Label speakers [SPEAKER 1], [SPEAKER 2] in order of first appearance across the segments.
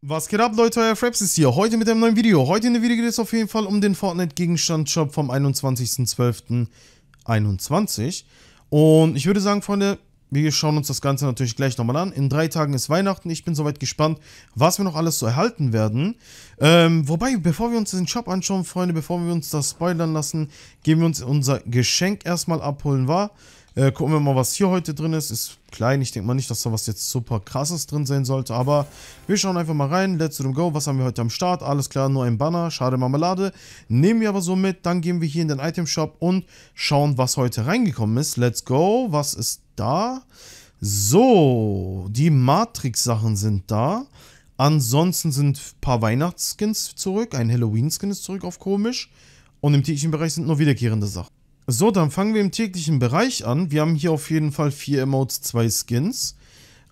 [SPEAKER 1] Was geht ab Leute, euer Fraps ist hier, heute mit einem neuen Video. Heute in dem Video geht es auf jeden Fall um den Fortnite-Gegenstand-Shop vom 21.12.21. Und ich würde sagen, Freunde, wir schauen uns das Ganze natürlich gleich nochmal an. In drei Tagen ist Weihnachten, ich bin soweit gespannt, was wir noch alles so erhalten werden. Ähm, wobei, bevor wir uns den Shop anschauen, Freunde, bevor wir uns das spoilern lassen, gehen wir uns unser Geschenk erstmal abholen, war. Äh, gucken wir mal, was hier heute drin ist. Ist klein, ich denke mal nicht, dass da was jetzt super krasses drin sein sollte, aber wir schauen einfach mal rein. Let's go, was haben wir heute am Start? Alles klar, nur ein Banner, schade Marmelade. Nehmen wir aber so mit, dann gehen wir hier in den Item Shop und schauen, was heute reingekommen ist. Let's go, was ist da? So, die Matrix-Sachen sind da. Ansonsten sind ein paar Weihnachtsskins zurück, ein Halloween-Skin ist zurück auf komisch. Und im täglichen Bereich sind nur wiederkehrende Sachen. So, dann fangen wir im täglichen Bereich an. Wir haben hier auf jeden Fall vier Emotes, zwei Skins.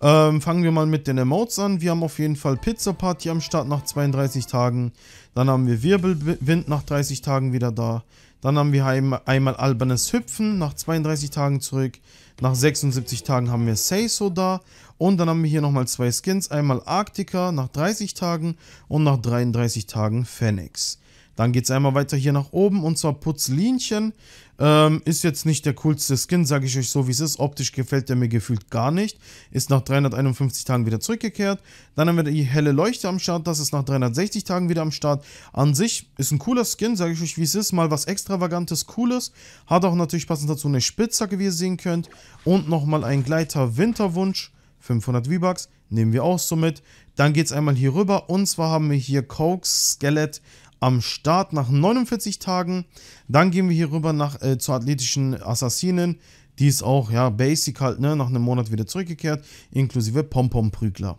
[SPEAKER 1] Ähm, fangen wir mal mit den Emotes an. Wir haben auf jeden Fall Pizza Party am Start nach 32 Tagen. Dann haben wir Wirbelwind nach 30 Tagen wieder da. Dann haben wir einmal albernes Hüpfen nach 32 Tagen zurück. Nach 76 Tagen haben wir Say So da. Und dann haben wir hier nochmal zwei Skins. Einmal Arktika nach 30 Tagen und nach 33 Tagen Phoenix. Dann geht es einmal weiter hier nach oben und zwar Putzlinchen. Ähm, ist jetzt nicht der coolste Skin, sage ich euch so wie es ist. Optisch gefällt der mir gefühlt gar nicht. Ist nach 351 Tagen wieder zurückgekehrt. Dann haben wir die helle Leuchte am Start. Das ist nach 360 Tagen wieder am Start. An sich ist ein cooler Skin, sage ich euch wie es ist. Mal was extravagantes, cooles. Hat auch natürlich passend dazu eine Spitzhacke, wie ihr sehen könnt. Und nochmal ein Gleiter Winterwunsch. 500 V-Bucks, nehmen wir auch so mit. Dann geht es einmal hier rüber und zwar haben wir hier Coke Skelett am Start nach 49 Tagen. Dann gehen wir hier rüber nach, äh, zur athletischen Assassinen. Die ist auch, ja, basic halt, ne, nach einem Monat wieder zurückgekehrt, inklusive pompom prügler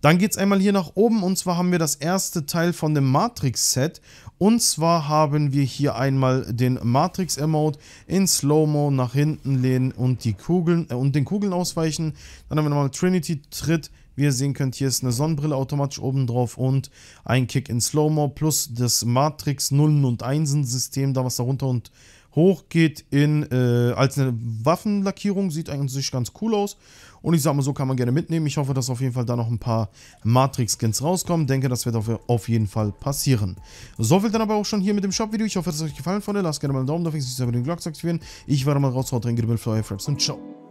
[SPEAKER 1] dann geht es einmal hier nach oben und zwar haben wir das erste Teil von dem Matrix-Set. Und zwar haben wir hier einmal den Matrix-Emote in Slow-Mo nach hinten lehnen und, die Kugeln, äh, und den Kugeln ausweichen. Dann haben wir nochmal Trinity-Tritt. Wie ihr sehen könnt, hier ist eine Sonnenbrille automatisch oben drauf und ein Kick in Slow-Mo plus das Matrix Nullen- und Einsen-System, da was darunter und Hoch geht in, äh, als eine Waffenlackierung, sieht eigentlich ganz cool aus. Und ich sag mal, so kann man gerne mitnehmen. Ich hoffe, dass auf jeden Fall da noch ein paar Matrix-Skins rauskommen. Denke, das wird auf jeden Fall passieren. So viel dann aber auch schon hier mit dem Shop-Video. Ich hoffe, es hat euch gefallen, Freunde. Lasst gerne mal einen Daumen da, fix, ich selber den Glock aktivieren. Ich werde mal raus, haut rein, geht mit Flyer Fraps und ciao.